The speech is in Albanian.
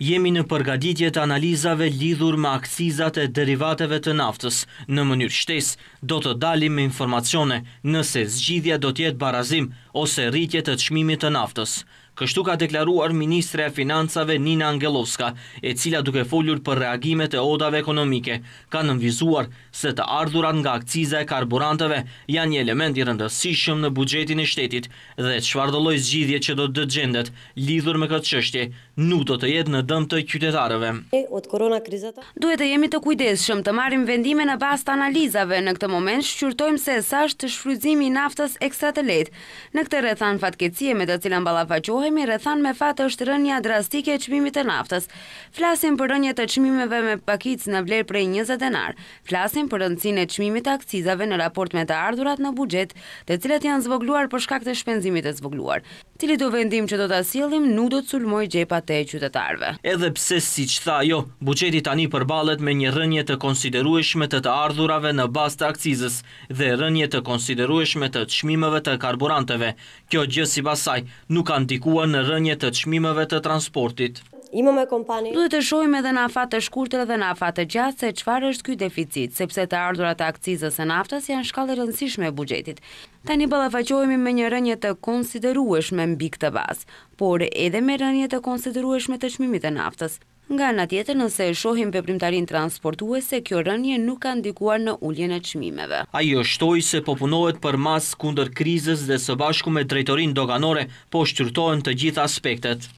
jemi në përgaditje të analizave lidhur me akcizat e derivateve të naftës. Në mënyrë shtesë, do të dalim me informacione nëse zgjidhja do tjetë barazim ose rritje të qmimit të naftës. Kështu ka deklaruar Ministre e Financave Nina Angelovska, e cila duke foljur për reagimet e odave ekonomike, ka nënvizuar se të ardhurat nga akciza e karburantëve janë një element i rëndësishëm në bugjetin e shtetit dhe qëfardoloj zgjidhje që do të dëgjendet lidhur me këtë qështje, nuk do të jetë në dëm të qytetarëve. Duhet të jemi të kujdeshëm të marim vendime në bast analizave, në këtë moment shqyrtojmë se sashtë të shfryzimi naftës ekstra të letë. Në këtë rrethan fatkeqësie me të cilën ballafaqohemi, rrethan me fat është rënja drastike e çmimit të naftës. Flasim për rënje të çmimeve me pakicë në vlerë prej 20 denar. Flasim për rëndësinë e çmimit të akcizave në raport me të ardhurat në buxhet, të cilat janë zvogëluar për shkak të shpenzimit të zvogëluar. Cili do vendim që do ta sjellim, nuk do të sulmoj xhepat e qytetarëve. Edhe pse siç tha, jo, buxheti tani përballet me një rënje të konsiderueshme të të ardhurave në bazë të akcizës dhe rënje të konsiderueshme të çmimeve të karburanteve. Kjo gjë si Basaj nuk antikua në rënje të qmimeve të transportit. Imo e kompani. Duhet të shohim edhe në afate të shkurtra dhe në afate të gjatë se çfarë është ky deficit, sepse të ardhurat e akcizës së naftës janë shkallë rëndësishme e buxhetit. Tani ballafaqohemi me një rënje të konsiderueshme mbi këtë bazë, por edhe me rënje të konsiderueshme të qmimit të naftës. Nga ana tjetër, nëse e shohim veprimtarin transportuese, kjo rënje nuk ka ndikuar në uljen e çmimeve. Ai shtoj shtoi se po punohet për mas kundër krizës dhe së bashku me drejtorin doganore, po shtyrtohen të gjitha aspektet.